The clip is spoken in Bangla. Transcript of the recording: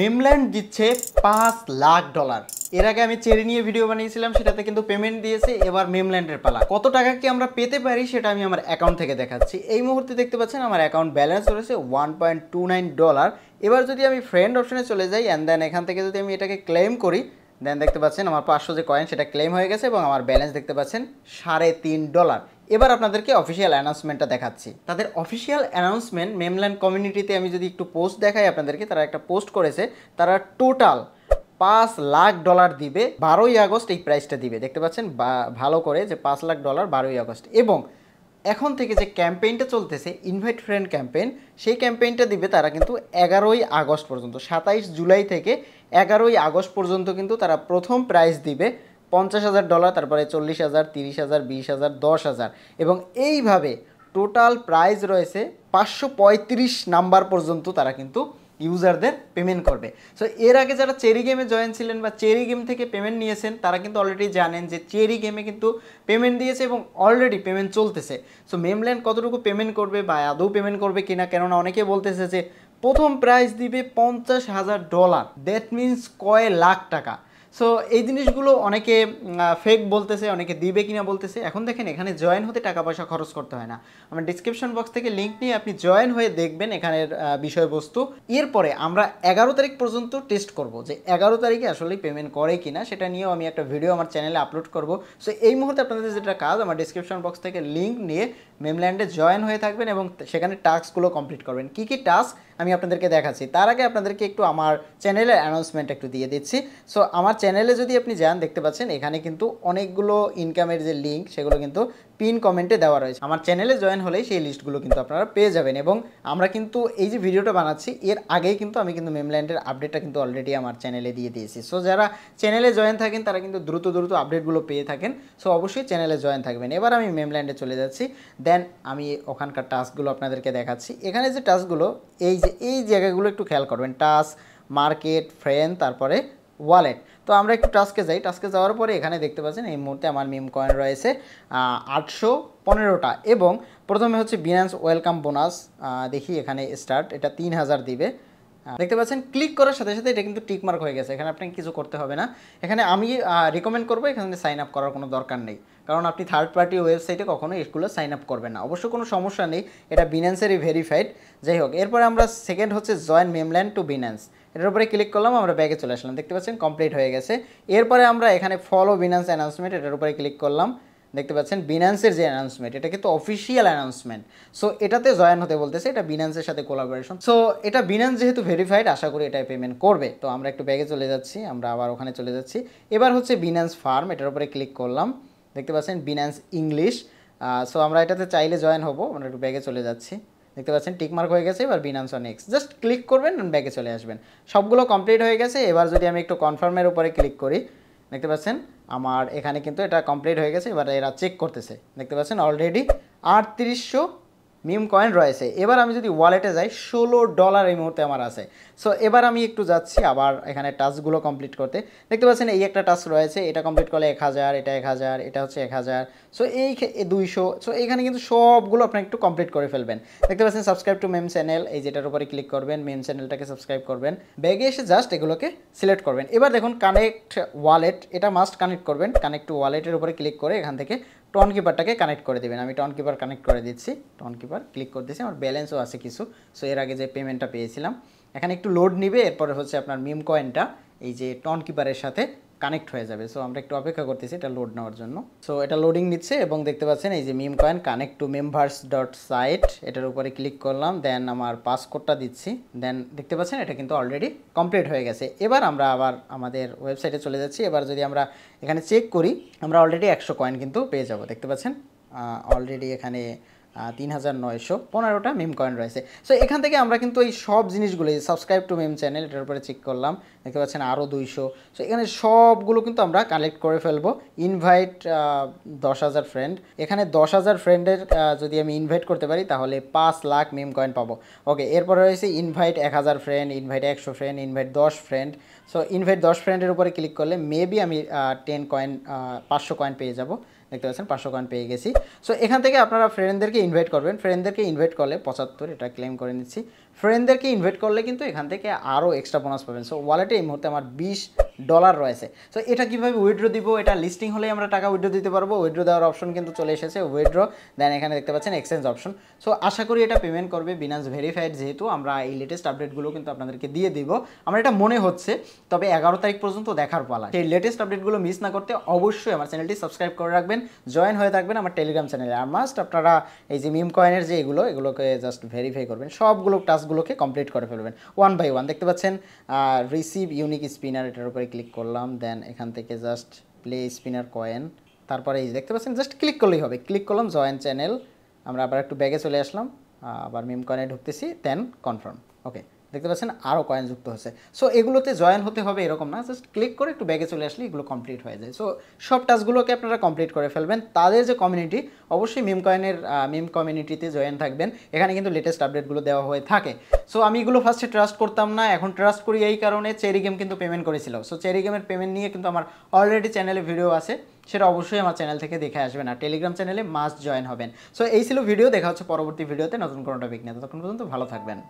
মেমল্যান্ড দিচ্ছে পাঁচ লাখ ডলার এর আগে আমি চেরি নিয়ে ভিডিও বানিয়েছিলাম সেটাতে কিন্তু পেমেন্ট দিয়েছে এবার মেমল্যান্ডের পালা কত টাকা কি আমরা পেতে পারি সেটা আমি আমার অ্যাকাউন্ট থেকে দেখাচ্ছি এই মুহূর্তে দেখতে পাচ্ছেন আমার অ্যাকাউন্ট ব্যালেন্স রয়েছে one point two nine dollar এবার যদি আমি ফ্রেন্ড অপশনে চলে যাই অ্যান্ড দেন এখান থেকে যদি আমি এটাকে ক্লেম করি দেন দেখতে পাচ্ছেন আমার পাঁচশো যে কয়েন সেটা ক্লেম হয়ে গেছে এবং আমার ব্যালেন্স দেখতে পাচ্ছেন সাড়ে তিন ডলার এবার আপনাদেরকে অফিসিয়াল অ্যানাউন্সমেন্টটা দেখাচ্ছি তাদের অফিসিয়াল অ্যানাউন্সমেন্ট মেমল্যান্ড কমিউনিটিতে আমি যদি একটু পোস্ট দেখাই আপনাদেরকে তারা একটা পোস্ট করেছে তারা টোটাল পাঁচ লাখ ডলার দিবে বারোই আগস্ট এই প্রাইসটা দিবে দেখতে পাচ্ছেন ভালো করে যে পাঁচ লাখ ডলার বারোই আগস্ট এবং এখন থেকে যে ক্যাম্পেইনটা চলতেছে ইনভাইট ফ্রেন্ড ক্যাম্পেইন সেই ক্যাম্পেইনটা দিবে তারা কিন্তু এগারোই আগস্ট পর্যন্ত সাতাইশ জুলাই থেকে এগারোই আগস্ট পর্যন্ত কিন্তু তারা প্রথম প্রাইজ দিবে পঞ্চাশ হাজার ডলার তারপরে চল্লিশ হাজার তিরিশ হাজার বিশ হাজার দশ হাজার এবং এইভাবে টোটাল প্রাইজ রয়েছে পাঁচশো পঁয়ত্রিশ নাম্বার পর্যন্ত তারা কিন্তু ইউজারদের পেমেন্ট করবে সো এর আগে যারা চেরি গেমে জয়েন ছিলেন বা চেরি গেম থেকে পেমেন্ট নিয়েছেন তারা কিন্তু অলরেডি জানেন যে চেরি গেমে কিন্তু পেমেন্ট দিয়েছে এবং অলরেডি পেমেন্ট চলতেছে সো মেমল্যান্ড কতটুকু পেমেন্ট করবে বা আদৌ পেমেন্ট করবে কিনা কেননা অনেকে বলতেছে যে প্রথম প্রাইস দিবে পঞ্চাশ হাজার ডলার দ্যাট মিন্স কয় লাখ টাকা সো এই জিনিসগুলো অনেকে ফেক বলতেছে অনেকে দিবে কিনা বলতেছে এখন দেখেন এখানে জয়েন হতে টাকা পয়সা খরচ করতে হয় না আমার ডিসক্রিপশন বক্স থেকে লিঙ্ক নিয়ে আপনি জয়েন হয়ে দেখবেন এখানের বিষয়বস্তু এরপরে আমরা এগারো তারিখ পর্যন্ত টেস্ট করব যে এগারো তারিখে আসলে পেমেন্ট করে কিনা সেটা নিয়েও আমি একটা ভিডিও আমার চ্যানেলে আপলোড করব সো এই মুহূর্তে আপনাদের যেটা কাজ আমার ডিসক্রিপশন বক্স থেকে লিঙ্ক নিয়ে মেমল্যান্ডে জয়েন হয়ে থাকবেন এবং সেখানে টাস্কগুলো কমপ্লিট করবেন কী কী টাস্ক আমি আপনাদেরকে দেখাচ্ছি তার আগে আপনাদেরকে একটু আমার চ্যানেলের অ্যানাউন্সমেন্ট একটু দিয়ে দিচ্ছি সো আমার চ্যানেলে যদি আপনি যান দেখতে পাচ্ছেন এখানে কিন্তু অনেকগুলো ইনকামের যে লিঙ্ক সেগুলো কিন্তু পিন কমেন্টে দেওয়া রয়েছে আমার চ্যানেলে জয়েন হলেই সেই লিস্টগুলো কিন্তু আপনারা পেয়ে যাবেন এবং আমরা কিন্তু এই যে ভিডিওটা বানাচ্ছি এর আগেই কিন্তু আমি কিন্তু মেমল্যান্ডের আপডেটটা কিন্তু অলরেডি আমার চ্যানেলে দিয়ে দিয়েছি সো যারা চ্যানেলে জয়েন থাকেন তারা কিন্তু দ্রুত দ্রুত আপডেটগুলো পেয়ে থাকেন সো অবশ্যই চ্যানেলে জয়েন থাকবেন এবার আমি মেমল্যান্ডে চলে যাচ্ছি দেন আমি ওখানকার টাস্কগুলো আপনাদেরকে দেখাচ্ছি এখানে যে টাস্কগুলো এই যে এই জায়গাগুলো একটু খেয়াল করবেন টাস্ক মার্কেট ফ্রেন্ড তারপরে ওয়ালেট তো আমরা একটু টাস্কে যাই টাস্কে যাওয়ার পরে এখানে দেখতে পাচ্ছেন এই মুহূর্তে আমার মিম কয়েন রয়েছে আটশো পনেরোটা এবং প্রথমে হচ্ছে বিনান্স ওয়েলকাম বোনাস দেখি এখানে স্টার্ট এটা তিন হাজার দিবে দেখতে পাচ্ছেন ক্লিক করার সাথে সাথে এটা কিন্তু টিকমার্ক হয়ে গেছে এখানে আপনাকে কিছু করতে হবে না এখানে আমি রিকমেন্ড করবো এখানে সাইন আপ করার কোনো দরকার নেই কারণ আপনি থার্ড পার্টি ওয়েবসাইটে কখনো এগুলো সাইন আপ করবেন না অবশ্য কোনো সমস্যা নেই এটা বিনান্সেরই ভেরিফাইড যাই হোক এরপরে আমরা সেকেন্ড হচ্ছে জয়েন মেমল্যান্ড টু বিনান্স এটার উপরে ক্লিক করলাম আমরা ব্যাগে চলে আসলাম দেখতে পাচ্ছেন কমপ্লিট হয়ে গেছে এরপরে আমরা এখানে ফলো বিনান্স অ্যানাউন্সমেন্ট এটার উপরে ক্লিক করলাম দেখতে পাচ্ছেন বিনান্সের যে অ্যানাউন্সমেন্ট এটা কিন্তু অফিসিয়াল অ্যানাউন্সমেন্ট সো এটাতে জয়েন হতে বলতেছে এটা বিনান্সের সাথে কোলাবোরেশন সো এটা বিনান্স যেহেতু ভেরিফাইড আশা করি এটাই পেমেন্ট করবে তো আমরা একটু ব্যাগে চলে যাচ্ছি আমরা আবার ওখানে চলে যাচ্ছি এবার হচ্ছে বিনান্স ফার্ম এটার উপরে ক্লিক করলাম দেখতে পাচ্ছেন বিনান্স ইংলিশ সো আমরা এটাতে চাইলে জয়েন হবো আমরা একটু ব্যাগে চলে যাচ্ছি দেখতে পাচ্ছেন টিকমার্ক হয়ে গেছে এবার বিনান্স অন জাস্ট ক্লিক করবেন ব্যাগে চলে আসবেন সবগুলো কমপ্লিট হয়ে গেছে এবার যদি আমি একটু কনফার্মের উপরে ক্লিক করি দেখতে পাচ্ছেন আমার এখানে কিন্তু এটা কমপ্লিট হয়ে গেছে এবার এরা চেক করতেছে দেখতে পাচ্ছেন অলরেডি আটত্রিশশো মিম কয়েন রয়েছে এবার আমি যদি ওয়ালেটে যাই ষোলো ডলার এই মুহূর্তে আমার আছে সো এবার আমি একটু যাচ্ছি আবার এখানে টাস্কগুলো কমপ্লিট করতে দেখতে পাচ্ছেন এই একটা টাস্ক রয়েছে এটা কমপ্লিট করলে এক হাজার এটা এক হাজার এটা হচ্ছে এক হাজার সো এই দুইশো সো এখানে কিন্তু সবগুলো আপনার একটু কমপ্লিট করে ফেলবেন দেখতে পাচ্ছেন সাবস্ক্রাইব টু মেম চ্যানেল এই যেটার উপরে ক্লিক করবেন মেম চ্যানেলটাকে সাবস্ক্রাইব করবেন ব্যাগে এসে জাস্ট এগুলোকে সিলেক্ট করবেন এবার দেখুন কানেক্ট ওয়ালেট এটা মাস্ট কানেক্ট করবেন কানেক্ট টু ওয়ালেটের উপরে ক্লিক করে এখান থেকে টন কিপারটাকে কানেক্ট করে দেবেন আমি টন কিপার কানেক্ট করে দিচ্ছি টন কিপার ক্লিক করে দিচ্ছি আমার ব্যালেন্সও আছে কিছু সো এর আগে যে পেমেন্টটা পেয়েছিলাম এখানে একটু লোড নিবে এরপরে হচ্ছে আপনার মিম কয়েনটা এই যে টন কিপারের সাথে কানেক্ট হয়ে যাবে সো আমরা একটু অপেক্ষা করতেছি এটা লোড নেওয়ার জন্য সো এটা লোডিং নিচ্ছে এবং দেখতে পাচ্ছেন এই যে meme coin connect to members dot site এটার উপরে ক্লিক করলাম দেন আমার পাসকোডটা দিচ্ছি দেন দেখতে পাচ্ছেন এটা কিন্তু অলরেডি কমপ্লিট হয়ে গেছে এবার আমরা আবার আমাদের ওয়েবসাইটে চলে যাচ্ছি এবার যদি আমরা এখানে চেক করি আমরা অলরেডি একশো কয়েন কিন্তু পেয়ে যাব দেখতে পাচ্ছেন অলরেডি এখানে তিন হাজার নয়শো পনেরোটা মিম কয়েন রয়েছে সো এখান থেকে আমরা কিন্তু এই সব জিনিসগুলো সাবস্ক্রাইব টু মিম চ্যানেল এটার উপরে চেক করলাম দেখতে পাচ্ছেন আরও দুইশো সো এখানে সবগুলো কিন্তু আমরা কালেক্ট করে ফেলবো ইনভাইট দশ হাজার ফ্রেন্ড এখানে দশ হাজার ফ্রেন্ডের যদি আমি ইনভাইট করতে পারি তাহলে পাঁচ লাখ মিম কয়েন পাবো ওকে এরপরে রয়েছে ইনভাইট এক হাজার ফ্রেন্ড ইনভাইট একশো ফ্রেন্ড ইনভাইট দশ ফ্রেন্ড সো ইনভাইট দশ ফ্রেন্ডের উপরে ক্লিক করলে মেবি আমি টেন কয়েন পাঁচশো কয়েন পেয়ে যাবো দেখতে পাচ্ছেন পাঁচশো কয়েন পেয়ে গেছি সো এখান থেকে আপনারা ফ্রেন্ডদেরকে ইনভাইট করবেন ফ্রেন্ডদেরকে ইনভাইট করলে পঁচাত্তর এটা ক্লেম করে নিচ্ছি ফ্রেন্ডদেরকে ইনভাইট করলে কিন্তু এখান থেকে আরও এক্সট্রা বোনাস পাবেন সো ওয়ালেটে এই মুহূর্তে আমার বিশ ডলার রয়েছে সো এটা কীভাবে উইড্রো দিব এটা লিস্টিং হলে আমরা টাকা উইড্রো দিতে পারবো উইড্রো দেওয়ার অপশন কিন্তু চলে এসেছে উইড্রো দেন এখানে দেখতে পাচ্ছেন এক্সচেঞ্জ অপশন সো আশা করি এটা পেমেন্ট করবে বিনান্স ভেরিফাইড যেহেতু আমরা এই লেটেস্ট আপডেটগুলো কিন্তু আপনাদেরকে দিয়ে দিব আমার এটা মনে হচ্ছে তবে এগারো তারিখ পর্যন্ত দেখার পালা সেই লেটেস্ট আপডেটগুলো মিস না করতে অবশ্যই আমার চ্যানেলটি সাবস্ক্রাইব করে রাখবেন থাকবেন জয়েন হয়ে থাকবেন আমার টেলিগ্রাম চ্যানেলে আর মাস্ট আপনারা এই যে মিম কয়েনের যে এগুলো এগুলোকে জাস্ট ভেরিফাই করবেন সবগুলো টাস্কগুলোকে কমপ্লিট করে ফেলবেন ওয়ান বাই ওয়ান দেখতে পাচ্ছেন রিসিভ ইউনিক স্পিনার এটার উপরে ক্লিক করলাম দেন এখান থেকে জাস্ট প্লে স্পিনার কয়েন তারপরে এই দেখতে পাচ্ছেন জাস্ট ক্লিক করলেই হবে ক্লিক করলাম জয়েন চ্যানেল আমরা আবার একটু ব্যাগে চলে আসলাম আবার মিম কয়েনে ঢুকতেছি দেন কনফার্ম ওকে দেখতে পাচ্ছেন আরও কয়েন যুক্ত হচ্ছে সো এগুলোতে জয়েন হতে হবে এরকম না জাস্ট ক্লিক করে একটু ব্যাগে চলে আসলে এগুলো কমপ্লিট হয়ে যায় সো সব টাস্কগুলোকে আপনারা কমপ্লিট করে ফেলবেন তাদের যে কমিউনিটি অবশ্যই মিম কয়েনের মিম কমিউনিটিতে জয়েন থাকবেন এখানে কিন্তু লেটেস্ট আপডেটগুলো দেওয়া হয়ে থাকে সো আমি এগুলো ফার্স্টে ট্রাস্ট করতাম না এখন ট্রাস্ট করি এই কারণে চেরি গেম কিন্তু পেমেন্ট করেছিল সো চেরি গেমের পেমেন্ট নিয়ে কিন্তু আমার অলরেডি চ্যানেলে ভিডিও আছে সেটা অবশ্যই আমার চ্যানেল থেকে দেখে আসবেন আর টেলিগ্রাম চ্যানেলে মাস্ট জয়েন হবেন সো এই ছিল ভিডিও দেখা হচ্ছে পরবর্তী ভিডিওতে নতুন কোনো টপিক নিয়ে ততক্ষণ পর্যন্ত ভালো থাকবেন